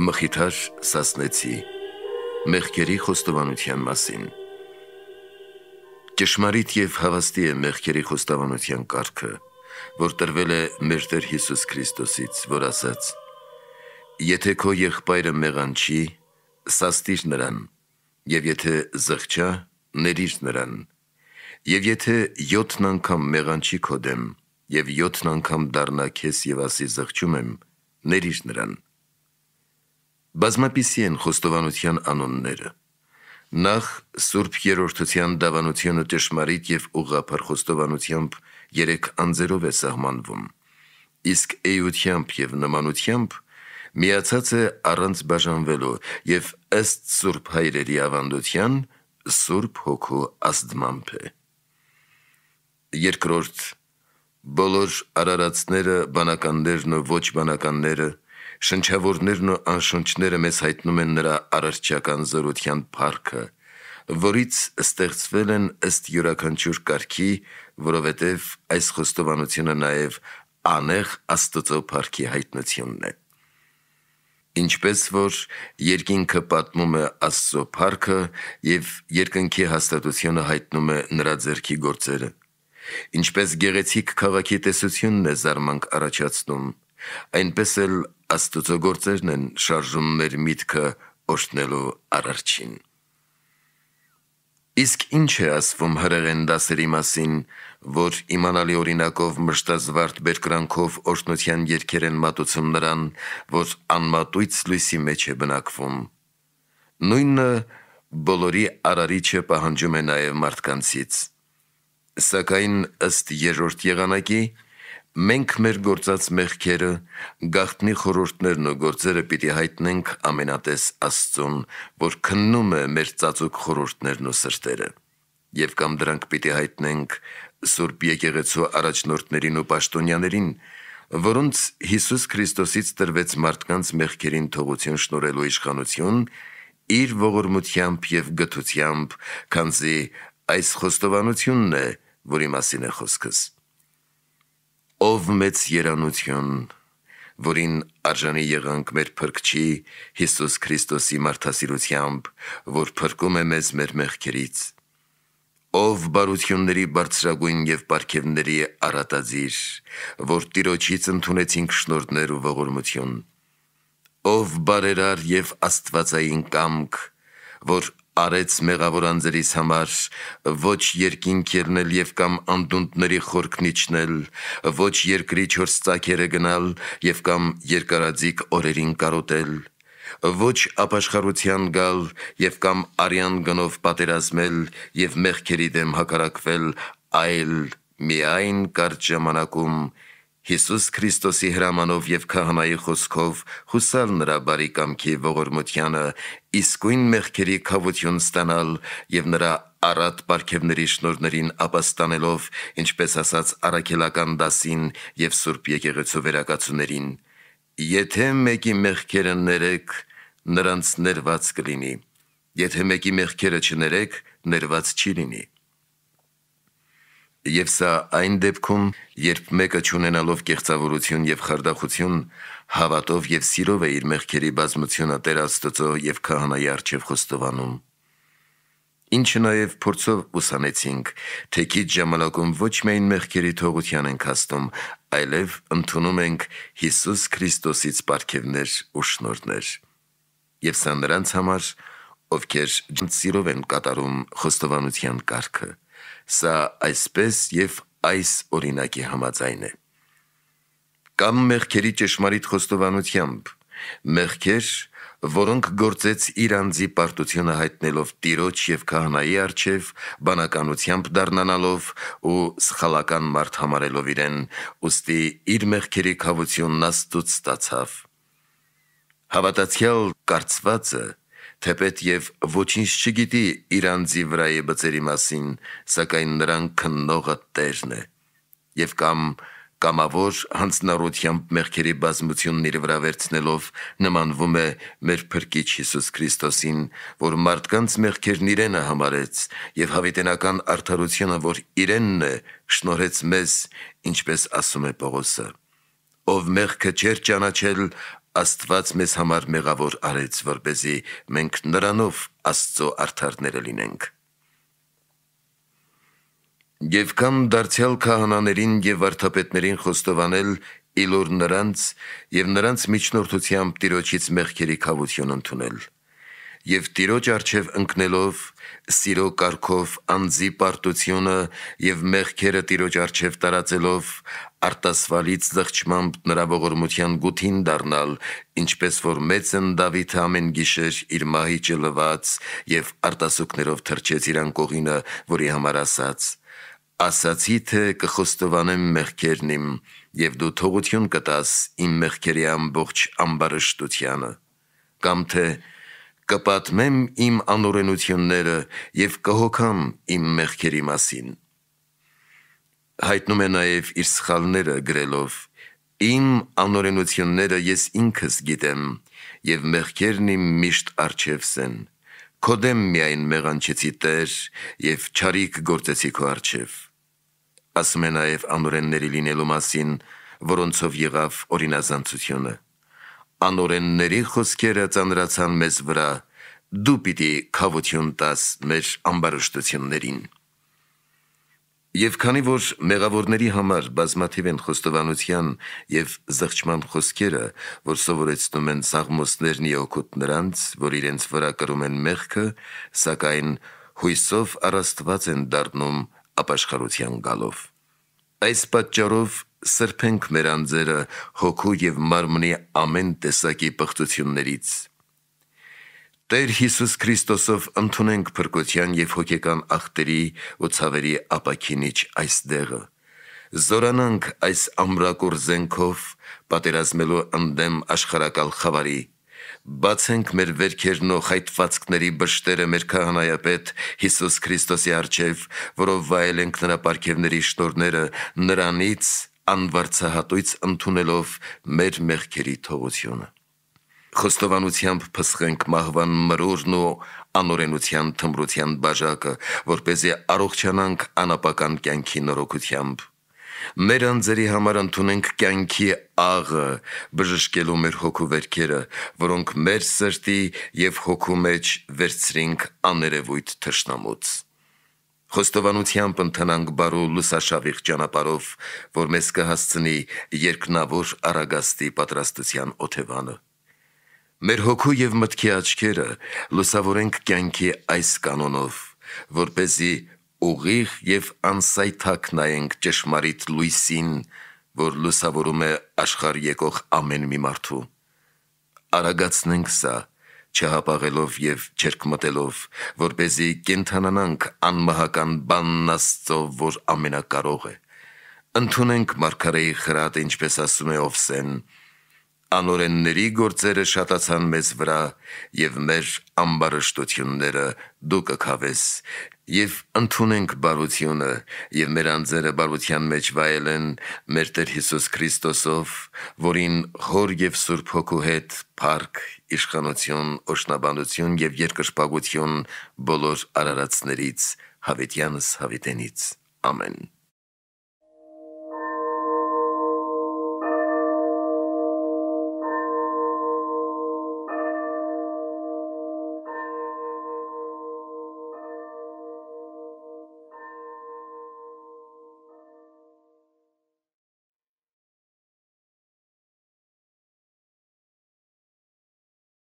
մխիթար սասնեցի մեղքերի խոստովանության մասին։ Ճշմարիտ եւ հավաստի է մեղքերի խոստովանության կարգը, որ տրվել է մեր Տեր Հիսուս Քրիստոսից, որ ասաց. Եթե քո եղբայրը մեղանչի, սաստիր նրան, եւ եթե զղջա, ներիր նրան։ Եվ եթե 7 անգամ մեղանչի քո դեմ, եւ 7 անգամ դառնա քեզ եւ ասի զղջում եմ, ներիր նրան։ Բազմապիսի են խոստովանության անունները։ Նախ Սուրբ Երորդության դավանությունը ճշմարիտ եւ ուղղափառ խոստովանությամբ երեք անձերով է սահմանվում։ Իսկ էությամբ եւ նմանությամբ միացած է առանց բաժանվելու եւ ըստ Սուրբ Հայրերի ավանդության Սուրբ Հոգու ազդմամբ է։ Երկրորդ բոլոր արարածները, բանականներն ու ոչ բանականները, Շնչավորներն ու անշունչները մեզ հայտնում են նրա առարչական զորության փառքը, որից ստեղծվել են ըստ յուրաքանչյուր կարգի, որովհետև այս խոստովանությունը նաև անեղ Աստծո փառքի հայտնությունն է։ Ինչպես որ երկինքը պատմում է Աստծո փառքը եւ երկնքի հաստատությունը հայտնում է նրա ձեռքի գործերը, ինչպես գեղեցիկ քաղաքի տեսությունն է զարմանք առաջացնում, Այնպես էլ աստուծոգործերն են շարժում մեր միտքը օշնելու առարջին։ Իսկ ինչ է ասվում հրեղեն դասերի մասին, որ իմանալի օրինակով մշտազվարդ բերկրանքով օշնության երկեր են մատուցում նրան, որ անմատույց լույսի մեջ է բնակվում։ Նույնը բոլորի արարիչը պահանջում է նաև մարդկանցից։ Սակայն ըստ երրորդ եղանակի, Մենք մեր գործած մեղքերը, գաղտնի խորհուրդներն ու գործերը պիտի հայտնենք ամենատես Աստծուն, որ քննում է մեր ծածուկ խորհուրդներն ու սրտերը։ Եվ կամ դրանք պիտի հայտնենք Սուրբ Եկեղեցու առաջնորդներին ու պաշտոնյաներին, որոնց Հիսուս Քրիստոսից տրվեց մարդկանց մեղքերին թողություն շնորելու իշխանություն, իր ողորմությամբ եւ գթությամբ, քանզի այս խոստովանությունն է, որի մասին է խոսքս ով մեծ երանություն, որին արժանի եղանք մեր փրկչի Հիսուս Քրիստոսի մարդասիրությամբ, որ փրկում է մեզ մեր մեղքերից։ Ով բարությունների բարձրագույն եւ պարգևների արատազիր, որ Տիրոջից ընդունեցինք շնորհներ ու ողորմություն։ Ով բարերար եւ աստվածային կամք, որ արեց մեղավորանձերիս համար, ոչ երկինք երնել եւ կամ անդունդների խորքն իջնել, ոչ երկրի չորս ծակերը գնալ եւ կամ երկարաձիկ օրերին կարոտել, ոչ ապաշխարության գալ եւ կամ արյան գնով պատերազմել եւ մեղքերի դեմ հակարակվել, այլ միայն կարճ ժամանակում Հիսուս Քրիստոսի հրամանով եւ քահանայի խոսքով հուսալ նրա բարի կամքի ողորմությանը, իսկույն մեղքերի խավություն ստանալ եւ նրա առատ պարգևների շնորներին ապաստանելով, ինչպես ասած արաքելական դասին եւ Սուրբ եկեղեցու վերակացուներին, եթե մեկի մեղքերը ներեք, նրանց ներված կլինի։ Եթե մեկի մեղքերը չներեք, ներված չի լինի։ Եվ սա այն դեպքում, երբ մեկը ճանենալով կեղծավորություն եւ խարդախություն, հավատով եւ սիրով է իր մեղքերի բազմությունը Տեր Աստծո եւ քահանայի արչեւ խոստովանում։ Ինչը նաև փորձով ուսանեցինք, թե քիչ ժամանակում ոչ միայն մեղքերի թողության ենք հաստում, այլև ընդունում ենք Հիսուս Քրիստոսից պարգևներ ու շնորհներ։ Եվ սա նրանց համար, ովքեր սիրով են կատարում խոստովանության կարգը։ Սա այսպես եւ այս օրինակի համաձայն է։ Կամ մեղքերի ճշմարիտ խոստովանությամբ, մեղքեր, որոնք գործեց իր անձի պարտությունը հայտնելով տիրոջ եւ քահանայի արչեվ, բանականությամբ դառնանալով ու սխալական մարդ համարելով իրեն, ուստի իր մեղքերի խավությունն աստուց ստացավ։ Հավատացյալ կարծվածը թեպետ եւ ոչինչ չգիտի Իրանցի վրայի բծերի մասին, սակայն նրան քննողը Տերն է։ Եվ կամ կամավոր հանձնարությամբ մեղքերի բազմությունն իր վրա վերցնելով նմանվում է մեր Փրկիչ Հիսուս Քրիստոսին, որ մարդկանց մեղքերն իրենը համարեց եւ հավիտենական արդարությունը, որ իրենն է, շնորհեց մեզ, ինչպես ասում է Պողոսը ով մեղքը չեր ճանաչել, Աստված մեզ համար մեղավոր արեց, որ เป զի մենք նրանով Աստծո արդարները լինենք։ Եվ կամ դարձյալ քահանաներին եւ վարդապետներին խոստովանել իլուր նրանց եւ նրանց միջնորդությամբ տիրոջից մեղքերի խավություն ընդունել եւ Տիրոջ արչև ընկնելով սիրո կարգով անձի պարտությունը եւ մեղքերը Տիրոջ արչև տարածելով արտասվալից զղջմամբ նրա ողորմության գութին դառնալ ինչպես որ մեծն Դավիթը ամեն գիշեր իր մահիճը լված եւ արտասուքներով թրջեց իրան կողինը որի համար ասաց ասացի թե կխոստովանեմ մեղքերն իմ եւ դու թողություն կտաս իմ մեղքերի ամբողջ ամբարշտությանը կամ թե կպատմեմ իմ անօրենությունները եւ կհոգամ իմ մեղքերի մասին։ Հայտնում է նաեւ իր սխալները գրելով. Իմ անօրենությունները ես ինքս գիտեմ եւ մեղքերն իմ միշտ արջևս են։ Քո դեմ միայն մեղանչեցի Տեր եւ չարիք գործեցի քո արջև։ Ասում է նաեւ անօրենների լինելու մասին, որոնցով եղավ օրինազանցությունը անորենների խոսքերը ծանրացան մեզ վրա, դու պիտի կավություն տաս մեր ամբարոշտություններին։ Եվ քանի որ մեղավորների համար բազմաթիվ են խոստովանության եւ զղջման խոսքերը, որ սովորեցնում են սաղմոսներն ի օգուտ նրանց, որ իրենց վրա կրում են մեղքը, սակայն հույսով առաստված են դառնում ապաշխարության գալով։ Այս պատճառով սրբենք մեր անձերը հոգու եւ մարմնի ամեն տեսակի պղծություններից։ Տեր Հիսուս Քրիստոսով ընդունենք փրկության եւ հոգեկան ախտերի ու ցավերի ապակինիչ այս դեղը։ Զորանանք այս ամրակոր զենքով պատերազմելու ընդդեմ աշխարակալ խավարի բացենք մեր վերքերն ու խայտվածքների բշտերը մեր քահանայապետ Հիսուս Քրիստոսի արչև, որով վայելենք նրա ապարքևների շնորները նրանից, անվարցահատույց ընդունելով մեր մեղքերի թողությունը։ Խոստովանությամբ փսխենք մահվան մրուրն ու անօրենության թմրության բաժակը, որ เป զի առողջանանք անապական կյանքի նորոգությամբ։ Մեր անձերի համար ընդունենք կյանքի աղը, բժշկելու մեր հոգու վերքերը, որոնք մեր սրտի եւ հոգու մեջ վերցրինք աներևույթ թշնամուց։ Խոստովանությամբ ընթանանք բարու լուսաշավիղ ճանապարով, որ մեզ կհասցնի երկնավոր արագաստի պատրաստության օթևանը։ Մեր հոգու եւ մտքի աչքերը լուսավորենք կյանքի այս կանոնով, որ เป զի ուղիղ եւ անսայթակ նայենք ճշմարիտ լույսին, որ լուսավորում է աշխարհ եկող ամեն մի մարդու։ Արագացնենք սա չհապաղելով եւ չերկմտելով, որ เป զի կենթանանանք անմահական բանն Աստծո, որ ամենակարող է։ Ընթունենք Մարգարեի խրատը, ինչպես ասում է Օվսեն, անորենների գործերը շատացան մեզ վրա եւ մեր ամբարշտությունները դու կքավես եւ ընդունենք բարությունը եւ մեր անձերը բարության մեջ վայելեն մեր Տեր Հիսուս Քրիստոսով, որին հոր եւ Սուրբ Հոգու հետ փառք, իշխանություն, օշնաբանություն եւ երկրպագություն բոլոր արարածներից, հավիտյանս հավիտենից։ Ամեն։